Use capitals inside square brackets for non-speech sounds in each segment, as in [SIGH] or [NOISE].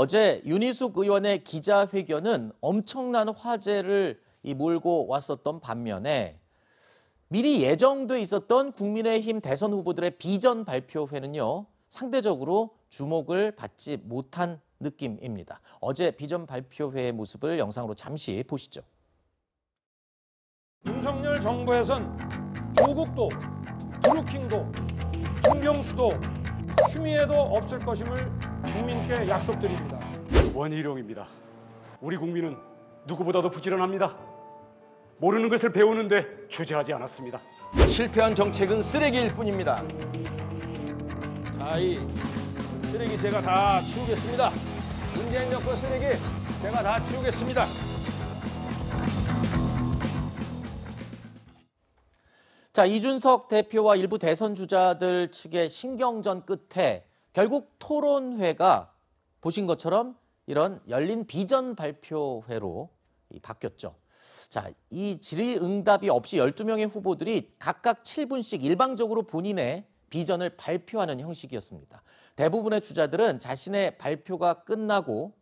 어제 윤희숙 의원의 기자회견은 엄청난 화제를 몰고 왔었던 반면에 미리 예정돼 있었던 국민의힘 대선 후보들의 비전 발표회는요 상대적으로 주목을 받지 못한 느낌입니다. 어제 비전 발표회의 모습을 영상으로 잠시 보시죠. 윤석열 정부에선 조국도, 드루킹도, 김경수도, 추미애도 없을 것임을 국민께 약속드립니다. 원희룡입니다. 우리 국민은 누구보다도 부지런합니다. 모르는 것을 배우는데 주저하지 않았습니다. 실패한 정책은 쓰레기일 뿐입니다. 자, 이 쓰레기 제가 다 치우겠습니다. 문재인 여권 쓰레기 제가 다 치우겠습니다. 자, 이준석 대표와 일부 대선 주자들 측의 신경전 끝에 결국 토론회가 보신 것처럼 이런 열린 비전 발표회로 바뀌었죠. 자, 이 질의응답이 없이 12명의 후보들이 각각 7분씩 일방적으로 본인의 비전을 발표하는 형식이었습니다. 대부분의 주자들은 자신의 발표가 끝나고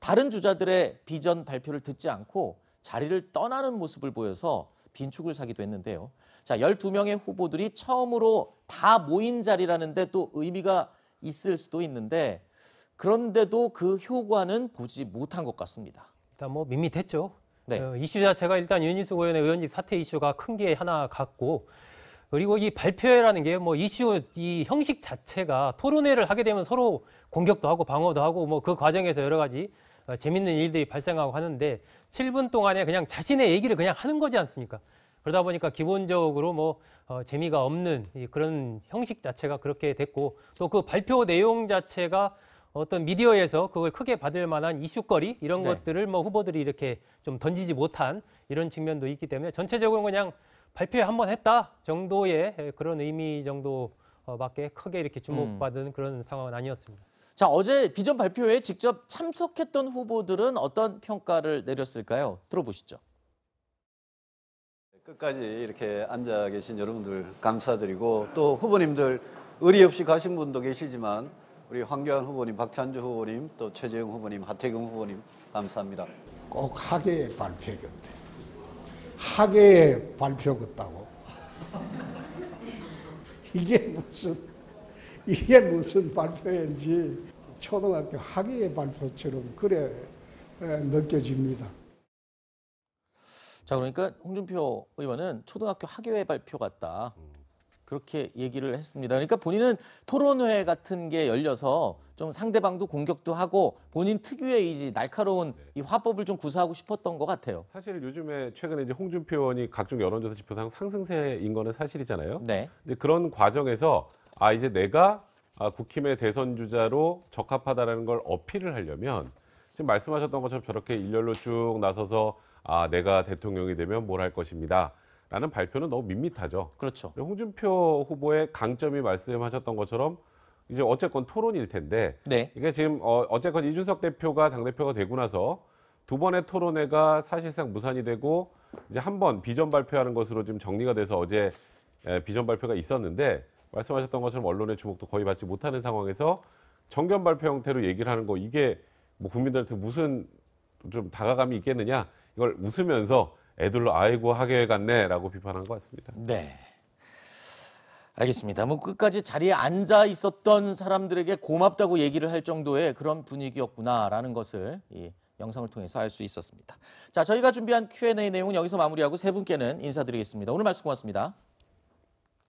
다른 주자들의 비전 발표를 듣지 않고 자리를 떠나는 모습을 보여서 빈축을 사기도 했는데요. 자, 12명의 후보들이 처음으로 다 모인 자리라는데 또 의미가 있을 수도 있는데 그런데도 그 효과는 보지 못한 것 같습니다. 일단 뭐 밋밋했죠. 네. 어, 이슈 자체가 일단 윤희숙 의원의 의원직 사퇴 이슈가 큰 게 하나 같고 그리고 이 발표회라는 게 뭐 이슈 이 형식 자체가 토론회를 하게 되면 서로 공격도 하고 방어도 하고 뭐 그 과정에서 여러 가지 어, 재밌는 일들이 발생하고 하는데 7분 동안에 그냥 자신의 얘기를 그냥 하는 거지 않습니까? 그러다 보니까 기본적으로 뭐 어, 재미가 없는 그런 형식 자체가 그렇게 됐고 또 그 발표 내용 자체가 어떤 미디어에서 그걸 크게 받을 만한 이슈거리 이런 네. 것들을 뭐 후보들이 이렇게 좀 던지지 못한 이런 측면도 있기 때문에 전체적으로 그냥 발표에 한 번 했다 정도의 그런 의미 정도밖에 크게 이렇게 주목받은 음. 그런 상황은 아니었습니다. 자, 어제 비전 발표회에 직접 참석했던 후보들은 어떤 평가를 내렸을까요? 들어보시죠. 끝까지 이렇게 앉아 계신 여러분들 감사드리고 또 후보님들 의리 없이 가신 분도 계시지만 우리 황교안 후보님, 박찬주 후보님, 또 최재형 후보님, 하태경 후보님 감사합니다. 꼭하계 발표겠대. 하계 발표 같다고. [LAUGHS] 이게 무슨 이게 무슨 발표인지 초등학교 학위의 발표처럼 그래 느껴집니다. 자 그러니까 홍준표 의원은 초등학교 학위회 발표 같다. 그렇게 얘기를 했습니다. 그러니까 본인은 토론회 같은 게 열려서 좀 상대방도 공격도 하고 본인 특유의 이제 날카로운 네. 이 화법을 좀 구사하고 싶었던 것 같아요. 사실 요즘에 최근에 이제 홍준표 의원이 각종 여론조사 지표상 상승세인 거는 사실이잖아요. 네. 이제 그런 과정에서 아 이제 내가 아, 국힘의 대선 주자로 적합하다라는 걸 어필을 하려면 지금 말씀하셨던 것처럼 저렇게 일렬로 쭉 나서서 아 내가 대통령이 되면 뭘 할 것입니다. 라는 발표는 너무 밋밋하죠. 그렇죠. 홍준표 후보의 강점이 말씀하셨던 것처럼 이제 어쨌건 토론일 텐데 네. 이게 지금 어, 어쨌건 이준석 대표가 당 대표가 되고 나서 두 번의 토론회가 사실상 무산이 되고 이제 한 번 비전 발표하는 것으로 지금 정리가 돼서 어제 비전 발표가 있었는데 말씀하셨던 것처럼 언론의 주목도 거의 받지 못하는 상황에서 정견 발표 형태로 얘기를 하는 거 이게 뭐 국민들한테 무슨 좀 다가감이 있겠느냐 이걸 웃으면서 애들로 아이고 하게 갔네라고 비판한 것 같습니다. 네. 알겠습니다. 뭐 끝까지 자리에 앉아 있었던 사람들에게 고맙다고 얘기를 할 정도의 그런 분위기였구나라는 것을 이 영상을 통해서 알 수 있었습니다. 자, 저희가 준비한 Q&A 내용은 여기서 마무리하고 세 분께는 인사드리겠습니다. 오늘 말씀 고맙습니다.